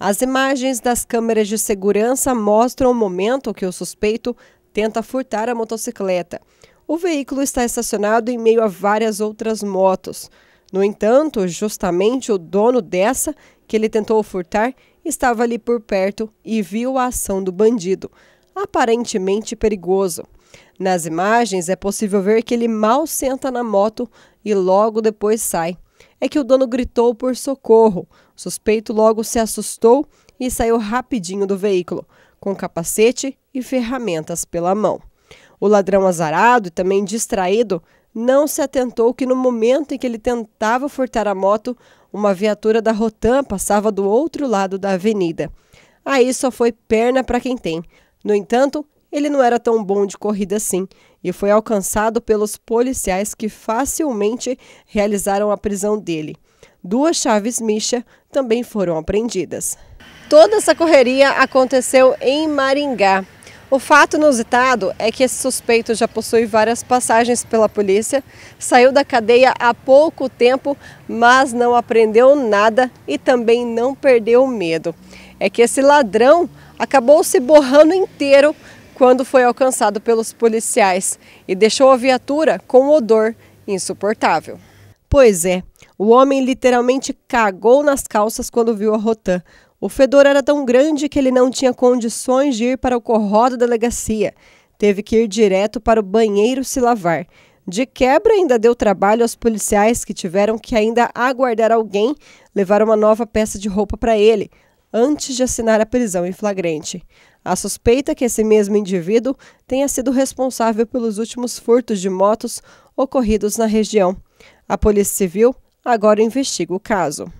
As imagens das câmeras de segurança mostram o momento que o suspeito tenta furtar a motocicleta. O veículo está estacionado em meio a várias outras motos. No entanto, justamente o dono dessa, que ele tentou furtar, estava ali por perto e viu a ação do bandido, aparentemente perigoso. Nas imagens é possível ver que ele mal senta na moto e logo depois sai é que o dono gritou por socorro. O suspeito logo se assustou e saiu rapidinho do veículo, com capacete e ferramentas pela mão. O ladrão azarado e também distraído não se atentou que no momento em que ele tentava furtar a moto, uma viatura da Rotan passava do outro lado da avenida. Aí só foi perna para quem tem. No entanto, ele não era tão bom de corrida assim e foi alcançado pelos policiais que facilmente realizaram a prisão dele. Duas chaves Misha também foram apreendidas. Toda essa correria aconteceu em Maringá. O fato inusitado é que esse suspeito já possui várias passagens pela polícia, saiu da cadeia há pouco tempo, mas não aprendeu nada e também não perdeu o medo. É que esse ladrão acabou se borrando inteiro quando foi alcançado pelos policiais e deixou a viatura com um odor insuportável. Pois é, o homem literalmente cagou nas calças quando viu a Rotan. O fedor era tão grande que ele não tinha condições de ir para o corró da delegacia. Teve que ir direto para o banheiro se lavar. De quebra, ainda deu trabalho aos policiais que tiveram que ainda aguardar alguém levar uma nova peça de roupa para ele, antes de assinar a prisão em flagrante. A suspeita que esse mesmo indivíduo tenha sido responsável pelos últimos furtos de motos ocorridos na região. A Polícia Civil agora investiga o caso.